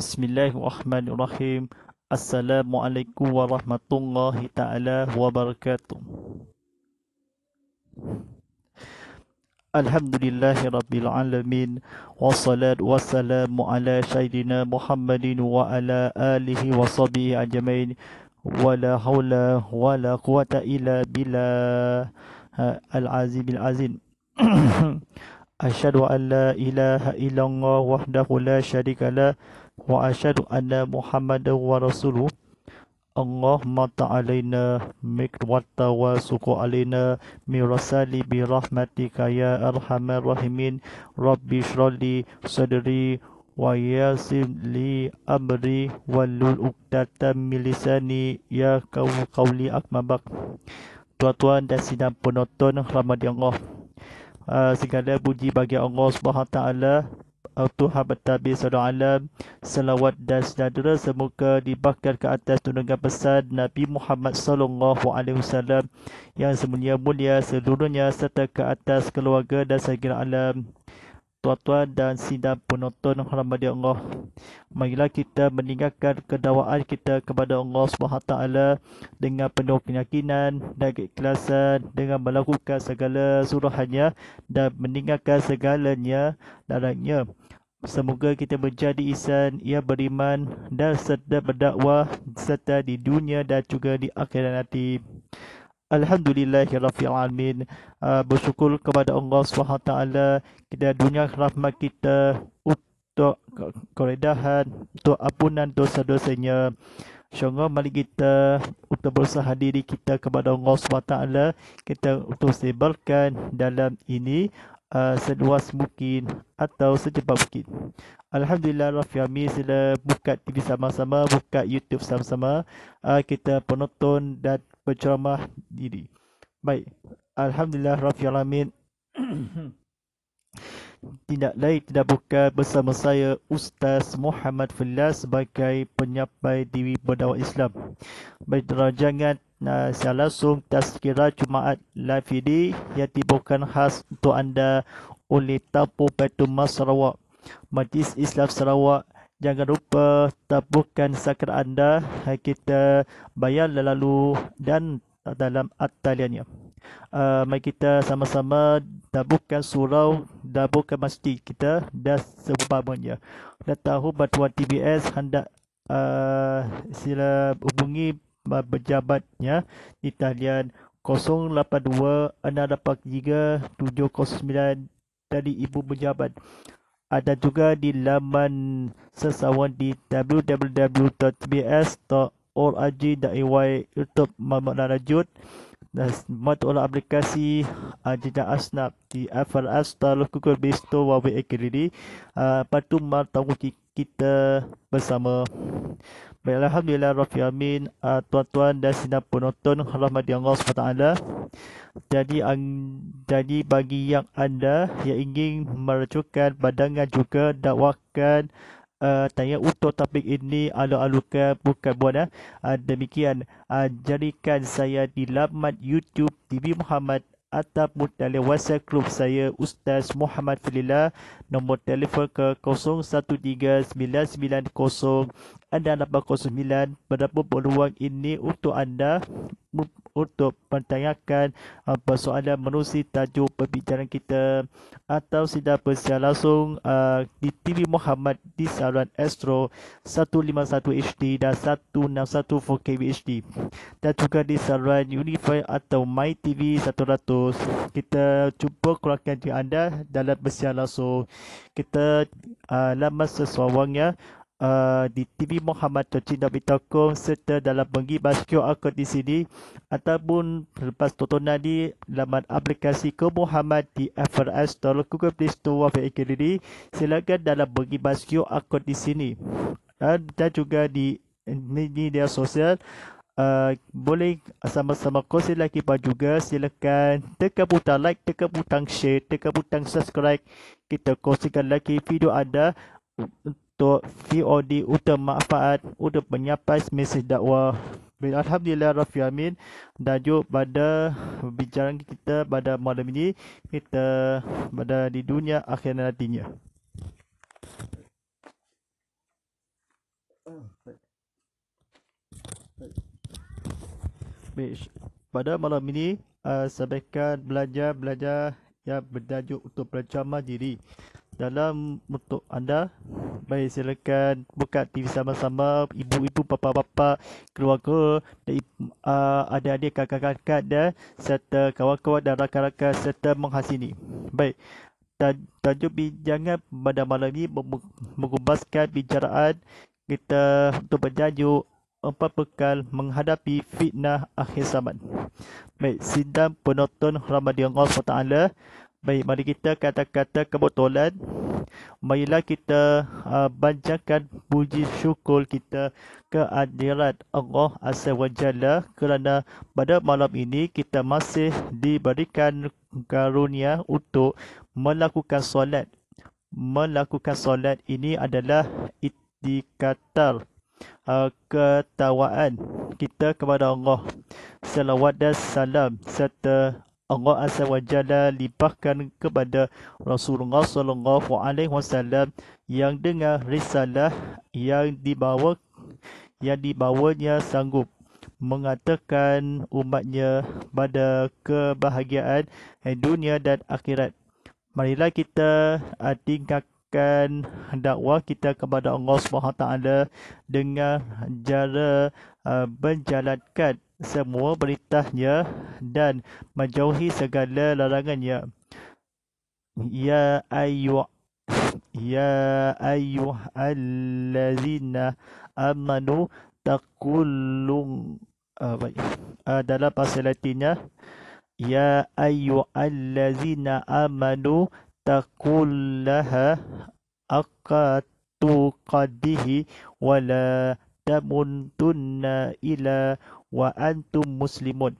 Bismillahirrahmanirrahim. Assalamualaikum warahmatullahi taala wabarakatuh. Alhamdulillahirabbil alamin wassalatu wassalamu ala sayyidina Muhammadin wa ala alihi washabihi ajmain. Wala haula wala quwata illa billah ha, al-azizil azim. Asyhadu an la ilaha illallah wahdahu la syarika lah wa asyhadu anna muhammadan wa rasuluh Allahumma ta'alaina mikr wa tawasuku alaina mirasali bi rahmatika ya arhamar rahimin rabbi shrali sadri wa yasir li amri wa uqdata milisani ya kaw kawli akmabak tuan-tuan dan sidang penonton Ramadhan Allah uh, segala puji bagi Allah subhanahu wa ta'ala Tuhan Nabi Sallallahu Alam, salawat dan sedara semoga dibakar ke atas tunjangan besar Nabi Muhammad Sallallahu Alaihi Wasallam yang semulia mulia seluruhnya serta ke atas keluarga dan segala alam tuan-tuan dan sidang penonton hormati Allah marilah kita meninggalkan kedawaan kita kepada Allah SWT dengan penuh keyakinan dan keikhlasan dengan melakukan segala suruhannya dan meninggalkan segalanya darahnya Semoga kita menjadi isan yang beriman dan serta berdakwah serta di dunia dan juga di akhirat nanti. Alhamdulillah ya rabbil alamin. Uh, ah, bersyukur kepada Allah SWT kita dunia rahmat kita untuk keredahan, untuk ampunan dosa-dosanya. Syurga mari kita untuk berusaha diri kita kepada Allah SWT kita untuk sebarkan dalam ini uh, seluas mungkin atau secepat mungkin. Alhamdulillah Rafi Amir sila buka TV sama-sama, buka YouTube sama-sama. Uh, kita penonton dan berceramah diri. Baik. Alhamdulillah Rafi Amir. tidak lain tidak buka bersama saya Ustaz Muhammad Fillah sebagai penyampai Dewi Berdawah Islam. Baik, jangan Nah, saya langsung tazkira Jumaat live ini yang dibawakan khas untuk anda oleh Tapu petu masrawak Majlis Islam Sarawak, jangan lupa tapukan sakar anda. Kita bayar lalu dan dalam at Uh, ah, mari kita sama-sama tapukan surau, tapukan masjid kita dan sebabnya. Dah tahu bantuan TBS, hendak uh, sila hubungi berjabat ya di talian 082 dari ibu berjabat ada juga di laman sesawang di www.bs.org.ay untuk Mahmud Narajud dan semua oleh aplikasi Ajita ah, asnab di Apple App Store, Google Play Store, Huawei ah, Lepas tu, kita bersama. Baiklah, Alhamdulillah, Rafi Amin, ah, tuan-tuan dan sinar penonton, rahmati Allah SWT. Jadi, an, jadi bagi yang anda yang ingin merujukkan pandangan juga dakwakan uh, tanya utuh topik ini alu-alukan bukan buat eh. uh, demikian uh, jadikan saya di laman YouTube TV Muhammad ataupun dalam WhatsApp group saya Ustaz Muhammad Filila, nombor telefon ke 013-990-809 berapa peluang ini untuk anda untuk pertanyakan apa soalan menerusi tajuk perbincangan kita atau sila bersiar langsung uh, di TV Muhammad di saluran Astro 151 HD dan 161 4KB HD dan juga di saluran Unify atau My TV 100 kita cuba keluarkan di anda dalam bersiar langsung kita uh, lama laman sesuai wangnya uh, di TV Muhammad Tocinda Bitalkom serta dalam mengibas QR Code di sini ataupun lepas tonton di dalam aplikasi ke Muhammad di FRS dalam Google Play Store atau AKDD silakan dalam mengibas QR Code di sini uh, dan juga di media sosial uh, boleh sama-sama kongsi lagi pak juga silakan tekan butang like tekan butang share tekan butang subscribe kita kongsikan lagi video anda untuk VOD utama manfaat untuk menyampai mesej dakwah. Alhamdulillah Rafi Amin dan juga pada bincang kita pada malam ini kita pada di dunia akhirat nantinya. Baik, pada malam ini uh, sebaikan belajar-belajar yang bertajuk untuk percuma diri dalam untuk anda baik silakan buka TV sama-sama ibu-ibu papa-papa, keluarga dan uh, adik-adik kakak-kakak dan serta kawan-kawan dan rakan-rakan serta menghasini baik tajuk bijangan pada malam ini mengubaskan bicaraan kita untuk berjajuk empat bekal menghadapi fitnah akhir zaman. Baik, sidang penonton Ramadhan Allah SWT. Baik, mari kita kata-kata kebetulan. Marilah kita uh, banjakan puji syukur kita ke hadirat Allah Azza wa Jalla kerana pada malam ini kita masih diberikan karunia untuk melakukan solat. Melakukan solat ini adalah itikatal uh, ketawaan kita kepada Allah. Salawat dan salam serta Allah Azza wa Jalla lipahkan kepada Rasulullah sallallahu alaihi wasallam yang dengan risalah yang dibawa yang dibawanya sanggup mengatakan umatnya pada kebahagiaan eh, dunia dan akhirat. Marilah kita eh, tingkatkan dakwah kita kepada Allah Subhanahu taala dengan cara uh, menjalankan semua perintahnya dan menjauhi segala larangannya. Ya ayu, Ya ayuh allazina amanu takulung apa uh, adalah bahasa ah, latinnya ya ayu allazina amanu taqullaha aqatu qadihi wala tamuntunna ila wa antum muslimun.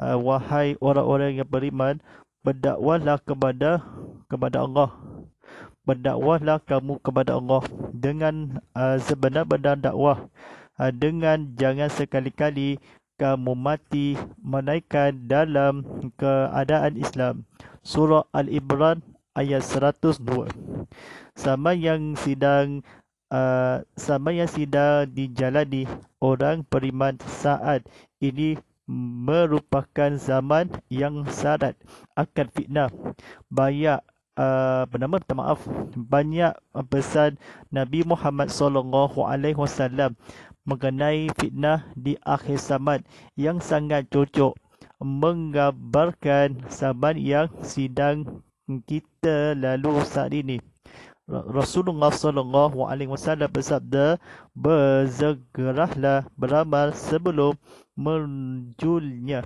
Uh, wahai orang-orang yang beriman, berdakwahlah kepada kepada Allah. Berdakwahlah kamu kepada Allah dengan uh, sebenar-benar dakwah. Uh, dengan jangan sekali-kali kamu mati menaikkan dalam keadaan Islam. Surah al Ibran ayat 102. Sama yang sedang Ah, sama yang sidang dijalani orang periman saat ini merupakan zaman yang syarat akan fitnah. Banyak uh, bernama minta maaf banyak pesan Nabi Muhammad sallallahu alaihi wasallam mengenai fitnah di akhir zaman yang sangat cocok menggambarkan zaman yang sedang kita lalui saat ini. Rasulullah sallallahu alaihi wasallam bersabda bersegeralah beramal sebelum menjulnya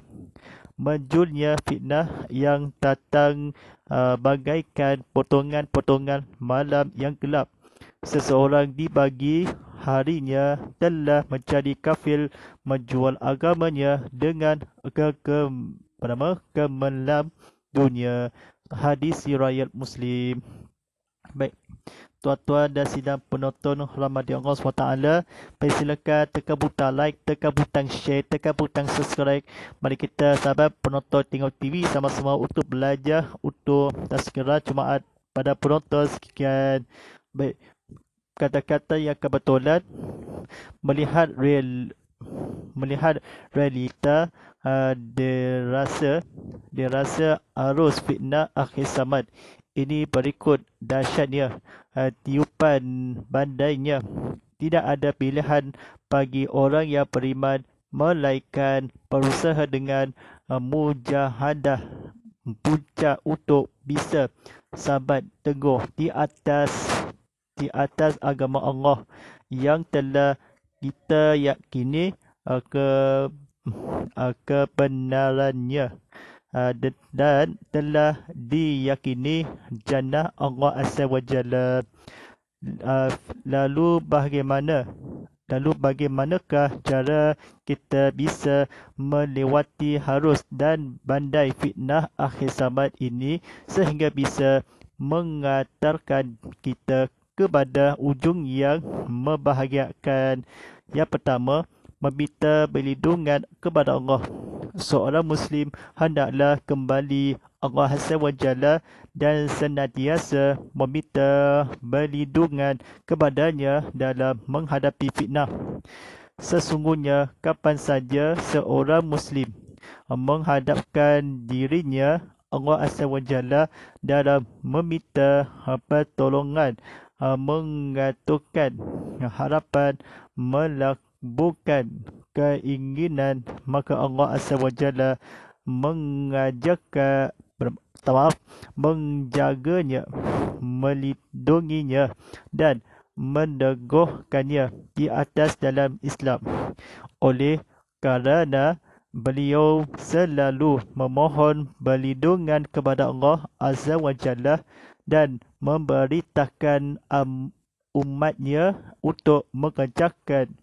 menjulnya fitnah yang datang uh, bagaikan potongan-potongan malam yang gelap seseorang dibagi harinya telah menjadi kafil menjual agamanya dengan ke ke apa nama kemelam dunia hadis riwayat muslim Baik. Tuan-tuan dan sidang penonton Ramadhan Allah SWT Baik silakan tekan butang like, tekan butang share, tekan butang subscribe Mari kita sahabat penonton tengok TV sama-sama untuk belajar Untuk tak segera cuma pada penonton sekian Baik kata-kata yang kebetulan Melihat real melihat realita uh, dia rasa dia rasa arus fitnah akhir zaman ini berikut dahsyatnya uh, tiupan bandainya. Tidak ada pilihan bagi orang yang beriman melainkan berusaha dengan uh, mujahadah puncak untuk bisa sabat teguh di atas di atas agama Allah yang telah kita yakini uh, ke uh, kebenarannya. Ah, dan telah diyakini jannah Allah Azza wa Jalla. Ah, lalu bagaimana? Lalu bagaimanakah cara kita bisa melewati harus dan bandai fitnah akhir zaman ini sehingga bisa mengantarkan kita kepada ujung yang membahagiakan. Yang pertama, meminta perlindungan kepada Allah seorang Muslim hendaklah kembali Allah Azza dan senantiasa meminta perlindungan kepadanya dalam menghadapi fitnah. Sesungguhnya kapan saja seorang Muslim menghadapkan dirinya Allah Azza wa dalam meminta pertolongan mengatakan harapan melakukan keinginan maka Allah Azza Wajalla Jalla mengajak maaf menjaganya melindunginya dan mendegohkannya di atas dalam Islam oleh kerana beliau selalu memohon perlindungan kepada Allah Azza Wajalla dan memberitakan um, umatnya untuk mengejarkan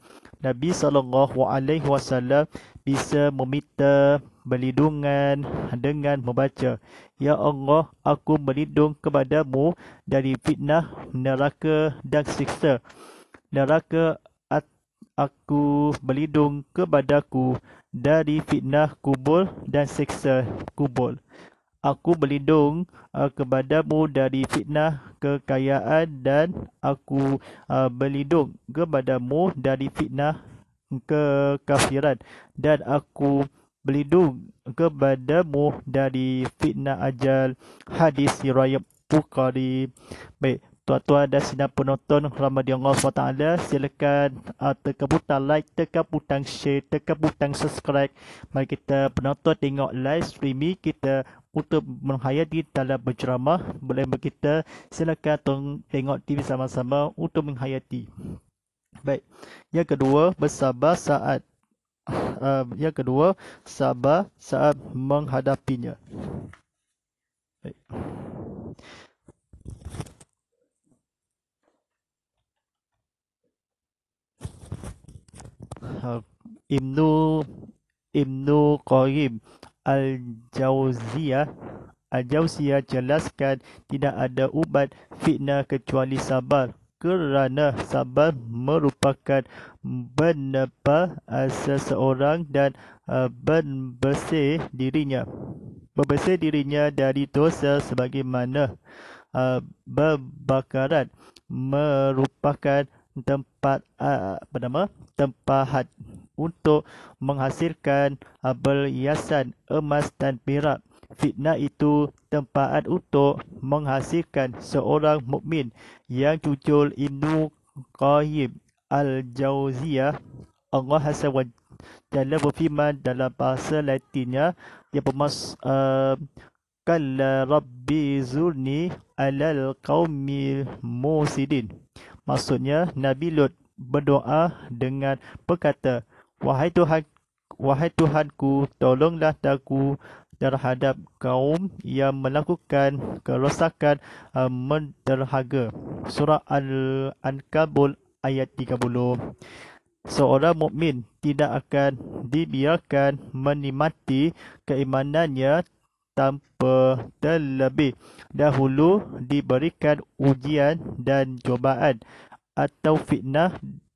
Nabi sallallahu alaihi wasallam bisa meminta berlindungan dengan membaca ya Allah aku berlindung kepadamu dari fitnah neraka dan siksa neraka aku berlindung kepadaku dari fitnah kubur dan siksa kubur aku berlindung uh, kepadamu dari fitnah kekayaan dan aku uh, berlindung kepadamu dari fitnah kekafiran dan aku berlindung kepadamu dari fitnah ajal hadis riwayat Bukhari baik tuan-tuan dan sidang penonton Ramadhan Allah SWT silakan uh, tekan butang like tekan butang share tekan butang subscribe mari kita penonton tengok live streaming kita untuk menghayati dalam berceramah boleh kita silakan tong tengok TV sama-sama untuk menghayati. Baik. Yang kedua, bersabar saat uh, yang kedua, sabar saat menghadapinya. Baik. Uh, Ibnu Ibnu Qayyim Al-Jawziyah Al-Jawziyah jelaskan tidak ada ubat fitnah kecuali sabar kerana sabar merupakan benda asas eh, seorang dan ben eh, bersih dirinya membersih dirinya dari dosa sebagaimana berbakaran eh, merupakan tempat apa nama tempat hati untuk menghasilkan perhiasan uh, emas dan perak. Fitnah itu tempat untuk menghasilkan seorang mukmin yang cucul Ibnu Qayyim Al-Jawziyah Allah Azza wa Jalla berfirman dalam bahasa latinnya yang bermaks uh, Kalla Rabbi Zurni alal qawmi musidin Maksudnya Nabi Lut berdoa dengan berkata Wahai Tuhan, wahai Tuhanku, tolonglah aku terhadap kaum yang melakukan kerosakan uh, menderhaga. Surah Al-Ankabul ayat 30. Seorang mukmin tidak akan dibiarkan menikmati keimanannya tanpa terlebih dahulu diberikan ujian dan cobaan atau fitnah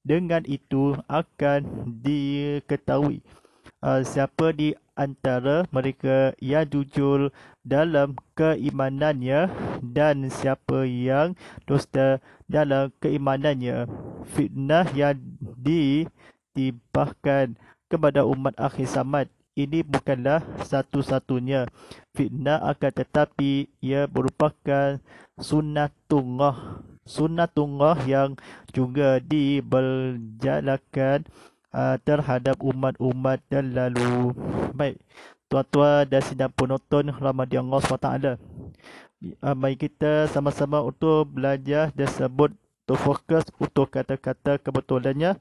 dengan itu akan diketahui uh, siapa di antara mereka yang jujur dalam keimanannya dan siapa yang dusta dalam keimanannya. Fitnah yang ditibahkan kepada umat akhir samad ini bukanlah satu-satunya fitnah akan tetapi ia merupakan sunnatullah sunnatullah yang juga diberjalankan uh, ah, terhadap umat-umat dan lalu baik tua-tua dan sidang penonton rahmat Allah SWT uh, ah, mari kita sama-sama untuk belajar dan sebut untuk fokus untuk kata-kata kebetulannya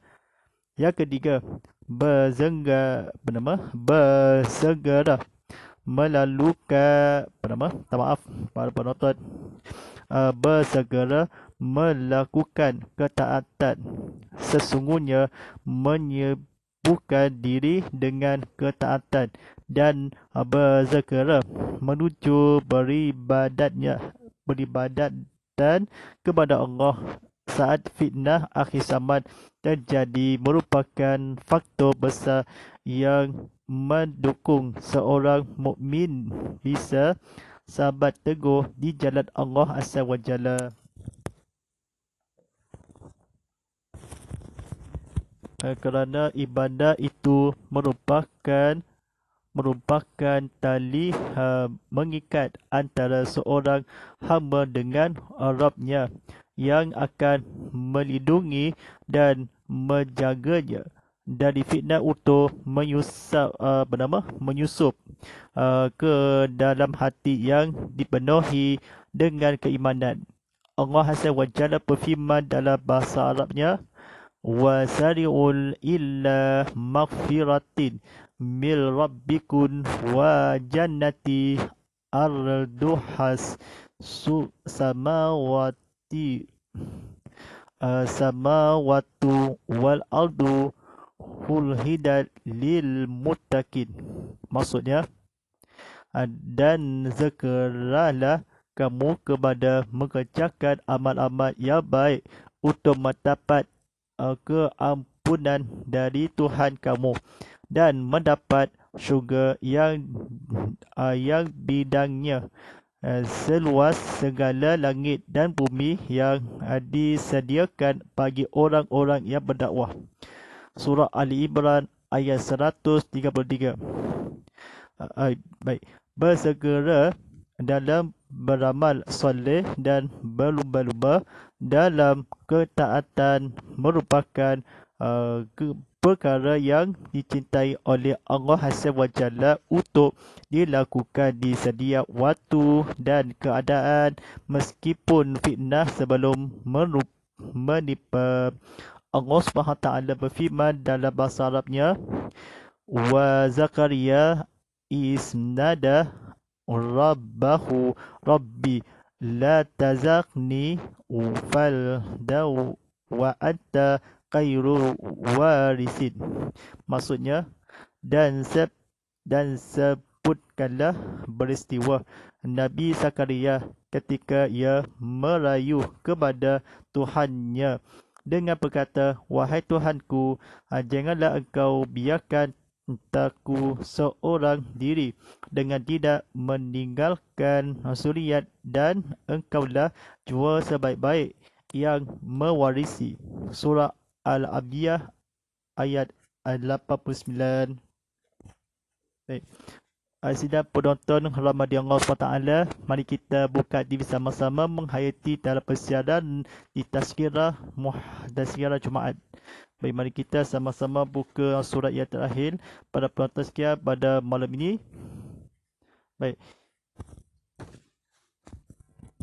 yang ketiga berzengga apa nama bersegera melalukan apa nama maaf para penonton uh, ah, bersegera melakukan ketaatan. Sesungguhnya menyebukkan diri dengan ketaatan dan berzakara menuju beribadatnya beribadat dan kepada Allah saat fitnah akhir zaman terjadi merupakan faktor besar yang mendukung seorang mukmin bisa sahabat teguh di jalan Allah Azza wa Eh, kerana ibadah itu merupakan merupakan tali uh, mengikat antara seorang hamba dengan Rabbnya yang akan melindungi dan menjaganya dari fitnah utuh eh, menyusup uh, bernama menyusup uh, ke dalam hati yang dipenuhi dengan keimanan Allah Azza wa Jalla berfirman dalam bahasa Arabnya وسارعوا إلى مغفرة من ربكم وجنة أرضها السماوات السماوات والأرض هلهدى للمتقين maksudnya dan zekeralah kamu kepada mengerjakan amal-amal yang baik untuk mendapat uh, keampunan dari Tuhan kamu dan mendapat syurga yang uh, yang bidangnya uh, seluas segala langit dan bumi yang uh, disediakan bagi orang-orang yang berdakwah. Surah Ali Ibran ayat 133. Uh, uh, baik, bersegera dalam beramal soleh dan berlumba-lumba dalam ketaatan merupakan uh, perkara yang dicintai oleh Allah Azza wa Jalla untuk dilakukan di setiap waktu dan keadaan meskipun fitnah sebelum menipu Allah Taala berfirman dalam bahasa Arabnya wa zakaria isnada rabbahu rabbi لا تزقني فالدو وأنت خير وارثين maksudnya dan sep dan sebutkanlah peristiwa Nabi Zakaria ketika ia merayu kepada Tuhannya dengan berkata, Wahai Tuhanku, janganlah engkau biarkan entahku seorang diri dengan tidak meninggalkan suriat dan engkau engkaulah jua sebaik-baik yang mewarisi. Surah Al-Abiyah ayat 89. Baik. Ah, sidang penonton Ramadhan Allah SWT Mari kita buka TV sama-sama Menghayati dalam persiaran Di Tazkirah Muhdazkirah Jumaat Baik, mari kita sama-sama buka surat yang terakhir pada pelatazkiah pada malam ini. Baik.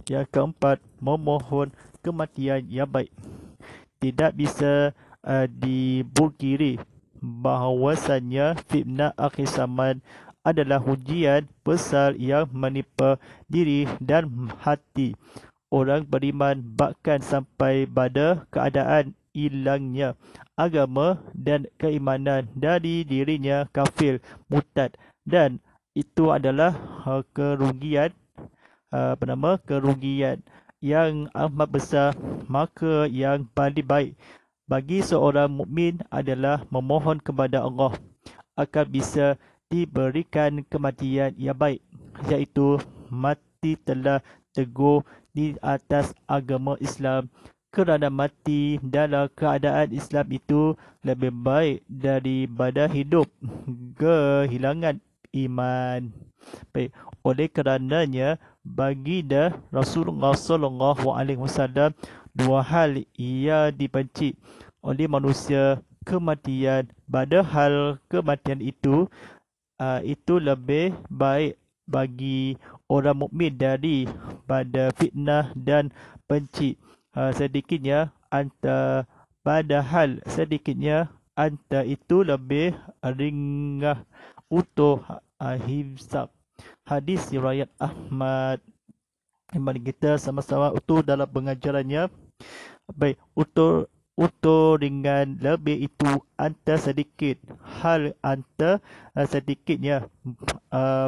Yang keempat, memohon kematian yang baik. Tidak bisa uh, dibukiri bahawasanya fitnah akhir zaman adalah ujian besar yang menipu diri dan hati orang beriman bahkan sampai pada keadaan hilangnya agama dan keimanan dari dirinya kafir mutad dan itu adalah uh, kerugian uh, apa nama kerugian yang amat besar maka yang paling baik bagi seorang mukmin adalah memohon kepada Allah akan bisa diberikan kematian yang baik iaitu mati telah teguh di atas agama Islam kerana mati dalam keadaan Islam itu lebih baik daripada hidup kehilangan iman. Baik. Oleh kerananya, bagi dah Rasulullah SAW, dua hal ia dibenci oleh manusia kematian. Padahal kematian itu, uh, itu lebih baik bagi orang mukmin daripada fitnah dan penci. Ah, sedikitnya anta padahal sedikitnya anta itu lebih ringah utuh ah, hisab hadis riwayat Ahmad Iman kita sama-sama utuh dalam pengajarannya baik utuh utuh dengan lebih itu anta sedikit hal anta ah, sedikitnya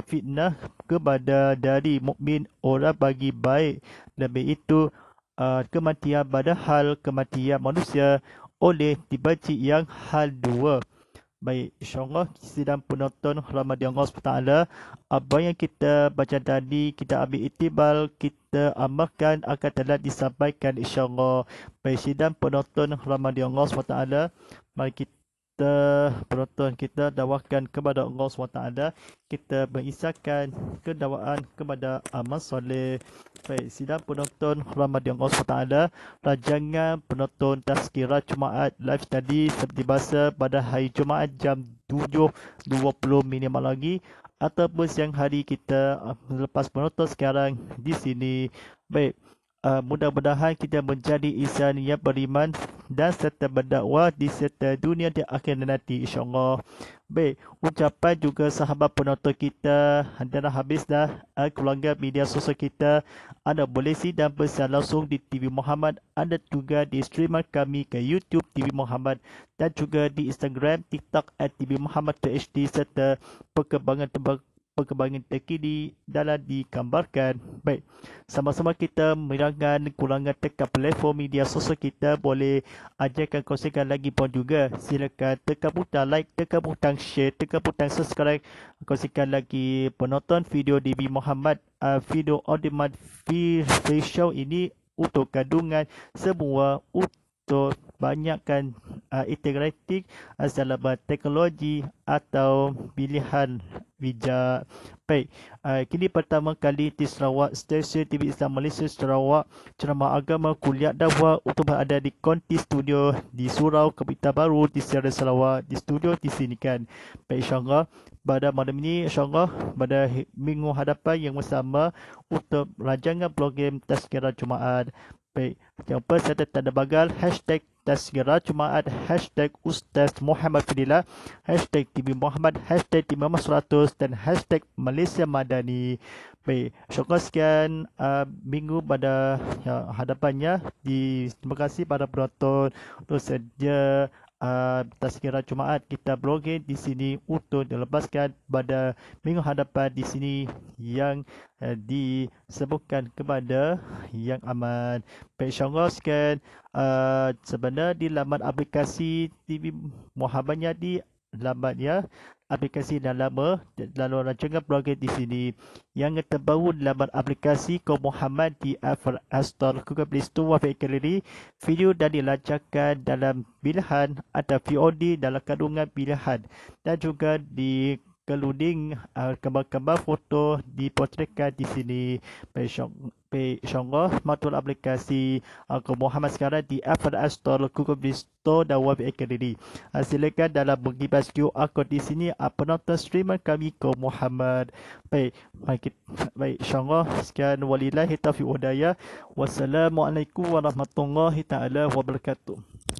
fitnah kepada dari mukmin orang bagi baik lebih itu uh, kematian padahal kematian manusia oleh dibaca yang hal dua. Baik, insyaAllah sidang penonton Ramadhan Allah SWT Apa yang kita baca tadi Kita ambil itibar Kita amalkan akan telah disampaikan insyaAllah Baik, sidang penonton Ramadhan Allah SWT Mari kita kita penonton kita dakwahkan kepada Allah SWT kita mengisahkan kedakwaan kepada amal soleh baik sidang penonton rahmat di Allah SWT rajangan penonton tazkirah Jumaat live tadi seperti bahasa pada hari Jumaat jam 7.20 minimal lagi ataupun siang hari kita ah, lepas penonton sekarang di sini baik uh, mudah-mudahan kita menjadi insan yang beriman dan serta berdakwah di serta dunia di akhirat nanti insyaAllah. Baik, ucapan juga sahabat penonton kita dan habis dah uh, keluarga media sosial kita. Anda boleh si dan bersiar langsung di TV Muhammad. Anda juga di streamer kami ke YouTube TV Muhammad dan juga di Instagram, TikTok at TV Muhammad HD serta perkembangan tempat perkembangan terkini dalam digambarkan. Baik, sama-sama kita merangkan kurangan tekan platform media sosial kita boleh ajarkan kongsikan lagi pun juga. Silakan tekan butang like, tekan butang share, tekan butang subscribe, kongsikan lagi penonton video DB Muhammad, uh, video Audiman Free Show ini untuk kandungan semua untuk untuk banyakkan uh, integratif uh, dalam teknologi atau pilihan bijak. Baik, uh, kini pertama kali di Sarawak, stasiun TV Islam Malaysia Sarawak, ceramah agama kuliah dakwah untuk berada di konti studio di Surau, Kepita Baru, di Sarawak, Sarawak, di studio di sini kan. Baik, insyaAllah, pada malam ini, insyaAllah, pada minggu hadapan yang bersama untuk rajangan program Tazkirah Jumaat. Baik, saya peserta ada bagal hashtag Tasgira Jumaat hashtag Ustaz Muhammad Fadila hashtag TV Muhammad hashtag TV Muhammad 100 dan hashtag Malaysia Madani Baik, syukur sekian uh, minggu pada ya, hadapannya di, terima kasih pada penonton untuk saja. Ah, Tazkirah Jumaat kita blogging di sini untuk dilepaskan pada minggu hadapan di sini yang uh, disebutkan kepada yang aman. Pak Syongos kan uh, ah, sebenarnya di laman aplikasi TV Muhammadiyah di laman ya aplikasi dan lama dan rancangan blog di sini yang terbaru dalam aplikasi Ko Muhammad di Apple App Store Google Play Store Wi-Fi video dan dilancarkan dalam pilihan atau VOD dalam kandungan pilihan dan juga di keluding gambar-gambar uh, foto dipotretkan di sini insyaAllah oh, matul aplikasi uh, Al Muhammad sekarang di Apple App Store, Google Play Store dan Web Academy. Uh, silakan dalam bagi pas QR code di sini penonton streamer kami Al Muhammad. Baik, baik, baik insyaAllah oh, sekian walillahi taufiq wa Wassalamualaikum warahmatullahi taala wabarakatuh.